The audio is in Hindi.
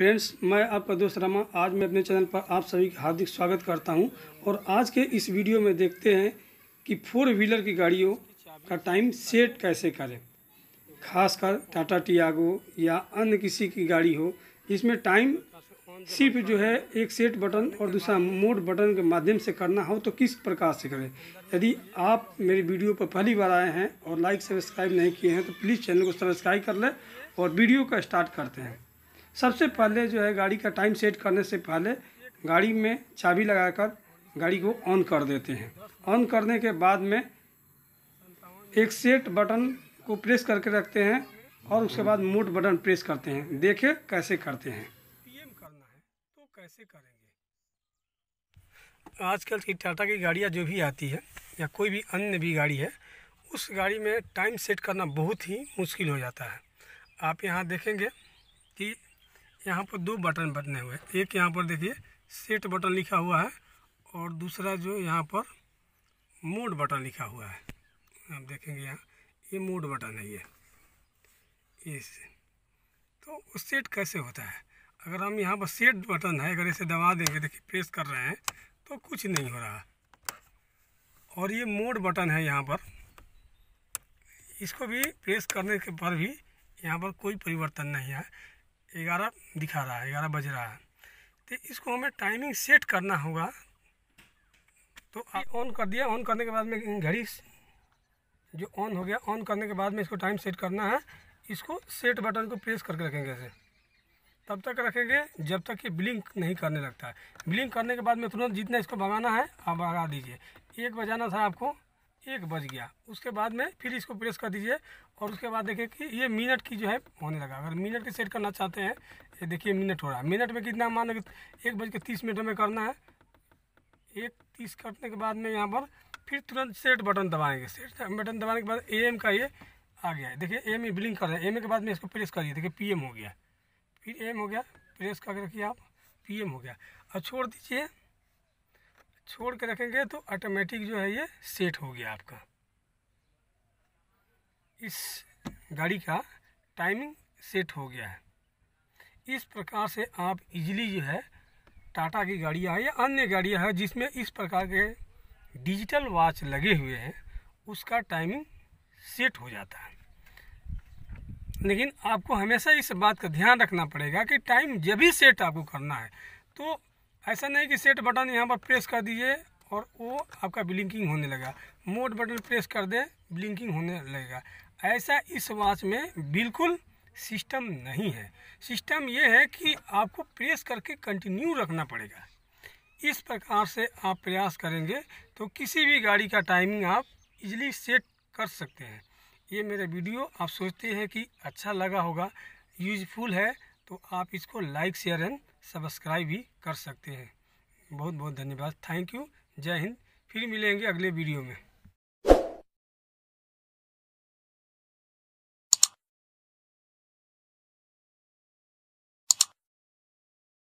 फ्रेंड्स मैं आपका दोस्त रामा आज मैं अपने चैनल पर आप सभी का हार्दिक स्वागत करता हूं और आज के इस वीडियो में देखते हैं कि फोर व्हीलर की गाड़ियों का टाइम सेट कैसे करें खासकर टाटा टियागो या अन्य किसी की गाड़ी हो इसमें टाइम सिर्फ जो है एक सेट बटन और दूसरा मोड बटन के माध्यम से करना हो तो किस प्रकार से करें यदि आप मेरी वीडियो पर पहली बार आए हैं और लाइक सब्सक्राइब नहीं किए हैं तो प्लीज़ चैनल को सब्सक्राइब कर लें और वीडियो का स्टार्ट करते हैं सबसे पहले जो है गाड़ी का टाइम सेट करने से पहले गाड़ी में चाबी लगाकर गाड़ी को ऑन कर देते हैं ऑन करने के बाद में एक सेट बटन को प्रेस करके रखते हैं और उसके बाद मोट बटन प्रेस करते हैं देखे कैसे करते हैं पीएम करना है तो कैसे करेंगे आजकल की टाटा की गाड़ियाँ जो भी आती है या कोई भी अन्य भी गाड़ी है उस गाड़ी में टाइम सेट करना बहुत ही मुश्किल हो जाता है आप यहाँ देखेंगे कि यहाँ पर दो बटन बने हुए हैं एक यहाँ पर देखिए सेट बटन लिखा हुआ है और दूसरा जो यहाँ पर मोड बटन लिखा हुआ है आप देखेंगे यहाँ ये मोड बटन है ये इस तो सेट कैसे होता है अगर हम यहाँ पर सेट बटन है अगर इसे दबा देंगे देखिए प्रेस कर रहे हैं तो कुछ नहीं हो रहा और ये मोड बटन है यहाँ पर इसको भी प्रेस करने के पर भी यहाँ पर कोई परिवर्तन नहीं है ग्यारह दिखा रहा है ग्यारह बज रहा है तो इसको हमें टाइमिंग सेट करना होगा तो ऑन कर दिया ऑन करने के बाद में घड़ी जो ऑन हो गया ऑन करने के बाद में इसको टाइम सेट करना है इसको सेट बटन को प्रेस करके रखेंगे ऐसे तब तक रखेंगे जब तक ये ब्लिंक नहीं करने लगता है ब्लिंक करने के बाद में तुरंत जितना इसको भगाना है आप भगा दीजिए एक बजाना था आपको एक बज गया उसके बाद में फिर इसको प्रेस कर दीजिए और उसके बाद देखिए कि ये मिनट की जो है होने लगा अगर मिनट की सेट करना चाहते हैं ये देखिए मिनट हो रहा है मिनट में कितना मान लो एक बज के तीस मिनट में करना है एक तीस कटने के बाद में यहाँ पर फिर तुरंत सेट बटन दबाएंगे सेट बटन दबाने के बाद ए का ये आ गया है देखिए एम ये ब्लिंक कर रहा है एम के बाद में इसको प्रेस करिए देखिए पी हो गया फिर एम हो गया प्रेस करके रखिए आप पी हो गया और छोड़ दीजिए छोड़ के रखेंगे तो ऑटोमेटिक जो है ये सेट हो गया आपका इस गाड़ी का टाइमिंग सेट हो गया है इस प्रकार से आप इजीली जो है टाटा की गाड़ियाँ हैं या अन्य गाड़ियाँ हैं जिसमें इस प्रकार के डिजिटल वॉच लगे हुए हैं उसका टाइमिंग सेट हो जाता है लेकिन आपको हमेशा इस बात का ध्यान रखना पड़ेगा कि टाइम जब भी सेट आपको करना है तो ऐसा नहीं कि सेट बटन यहाँ पर प्रेस कर दीजिए और वो आपका ब्लिंकिंग होने लगा मोड बटन प्रेस कर दें ब्लिंकिंग होने लगेगा ऐसा इस वॉच में बिल्कुल सिस्टम नहीं है सिस्टम ये है कि आपको प्रेस करके कंटिन्यू रखना पड़ेगा इस प्रकार से आप प्रयास करेंगे तो किसी भी गाड़ी का टाइमिंग आप इजली सेट कर सकते हैं ये मेरा वीडियो आप सोचते हैं कि अच्छा लगा होगा यूजफुल है तो आप इसको लाइक शेयर एंड सब्सक्राइब भी कर सकते हैं बहुत बहुत धन्यवाद थैंक यू जय हिंद फिर मिलेंगे अगले वीडियो में